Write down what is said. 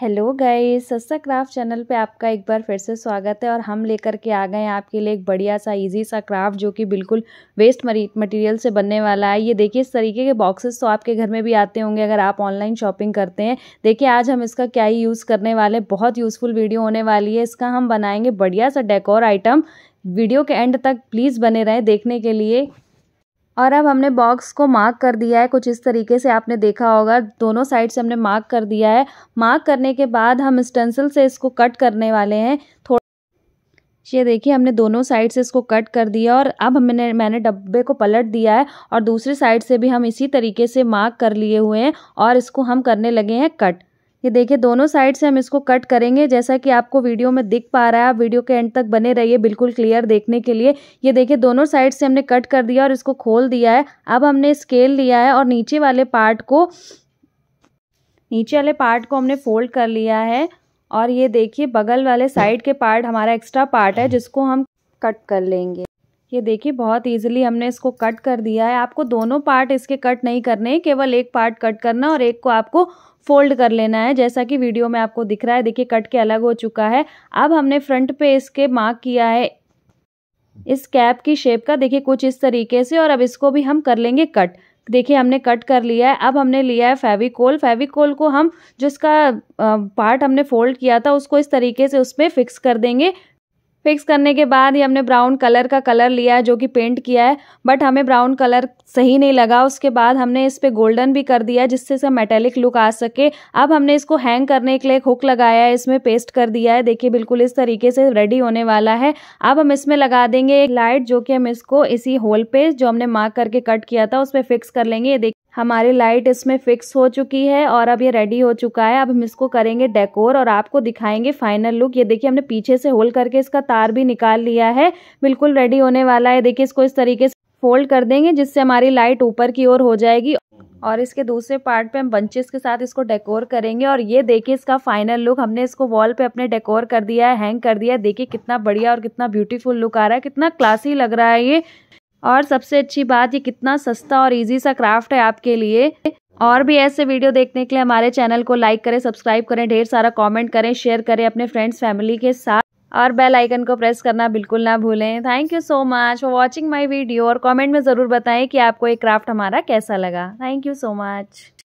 hello guys सस्ता craft channel पे आपका एक बार फिर से स्वागत है और हम लेकर के आ गए हैं आपके लिए एक बढ़िया सा इजी सा क्राफ्ट जो कि बिल्कुल वेस्ट मटेरियल से बनने वाला है ये देखिए इस तरीके के बॉक्सेस तो आपके घर में भी आते होंगे अगर आप ऑनलाइन शॉपिंग करते हैं देखिए आज हम इसका क्या ही यूज़ करने वाले बहुत यूज़फुल वीडियो होने वाली है इसका हम बनाएंगे बढ़िया सा डेकोर आइटम वीडियो के एंड तक प्लीज़ बने रहें देखने के लिए और अब हमने बॉक्स को मार्क कर दिया है कुछ इस तरीके से आपने देखा होगा दोनों साइड से हमने मार्क कर दिया है मार्क करने के बाद हम स्टेंसिल से इसको कट करने वाले हैं थोड़ा ये देखिए हमने दोनों साइड से इसको कट कर दिया और अब हमने मैंने डब्बे को पलट दिया है और दूसरी साइड से भी हम इसी तरीके से मार्क कर लिए हुए हैं और इसको हम करने लगे हैं कट ये देखिए दोनों साइड से हम इसको कट करेंगे जैसा कि आपको वीडियो में दिख पा रहा है आप वीडियो के एंड तक बने रहिए बिल्कुल क्लियर देखने के लिए ये देखिए दोनों साइड से हमने कट कर दिया और इसको खोल दिया है अब हमने स्केल लिया है और नीचे वाले पार्ट को नीचे वाले पार्ट को हमने फोल्ड कर लिया है और ये देखिए बगल वाले साइड के पार्ट हमारा एक्स्ट्रा पार्ट है जिसको हम कट कर लेंगे ये देखिए बहुत इजीली हमने इसको कट कर दिया है आपको दोनों पार्ट इसके कट नहीं करने केवल एक पार्ट कट करना और एक को आपको फोल्ड कर लेना है जैसा कि वीडियो में आपको दिख रहा है देखिए कट के अलग हो चुका है अब हमने फ्रंट पे इसके मार्क किया है इस कैप की शेप का देखिए कुछ इस तरीके से और अब इसको भी हम कर लेंगे कट देखिए हमने कट कर लिया है अब हमने लिया है फेविकोल फेविकोल को हम जिसका पार्ट हमने फोल्ड किया था उसको इस तरीके से उस पर फिक्स कर देंगे फिक्स करने के बाद ही हमने ब्राउन कलर का कलर लिया है जो कि पेंट किया है बट हमें ब्राउन कलर सही नहीं लगा उसके बाद हमने इस पर गोल्डन भी कर दिया जिससे इसका मेटेलिक लुक आ सके अब हमने इसको हैंग करने के लिए एक हुक लगाया है इसमें पेस्ट कर दिया है देखिए बिल्कुल इस तरीके से रेडी होने वाला है अब हम इसमें लगा देंगे एक लाइट जो कि हम इसको इसी होल पे जो हमने मार्क करके कट किया था उस पर फिक्स कर लेंगे ये हमारी लाइट इसमें फिक्स हो चुकी है और अब ये रेडी हो चुका है अब हम इसको करेंगे डेकोर और आपको दिखाएंगे फाइनल लुक ये देखिए हमने पीछे से होल करके इसका तार भी निकाल लिया है बिल्कुल रेडी होने वाला है देखिए इसको इस तरीके से फोल्ड कर देंगे जिससे हमारी लाइट ऊपर की ओर हो जाएगी और इसके दूसरे पार्ट पे हम बंचेस के साथ इसको डेकोर करेंगे और ये देखिए इसका फाइनल लुक हमने इसको वॉल पे अपने डेकोर कर दिया है हैंग कर दिया है देखिए कितना बढ़िया और कितना ब्यूटीफुल लुक आ रहा है कितना क्लासी लग रहा है ये और सबसे अच्छी बात ये कितना सस्ता और इजी सा क्राफ्ट है आपके लिए और भी ऐसे वीडियो देखने के लिए हमारे चैनल को लाइक करें सब्सक्राइब करें ढेर सारा कमेंट करें शेयर करें अपने फ्रेंड्स फैमिली के साथ और बेल आइकन को प्रेस करना बिल्कुल ना भूलें thank you so much for watching my video और कॉमेंट में ज़रूर बताएं कि आपको ये क्राफ्ट हमारा कैसा लगा थैंक यू सो मच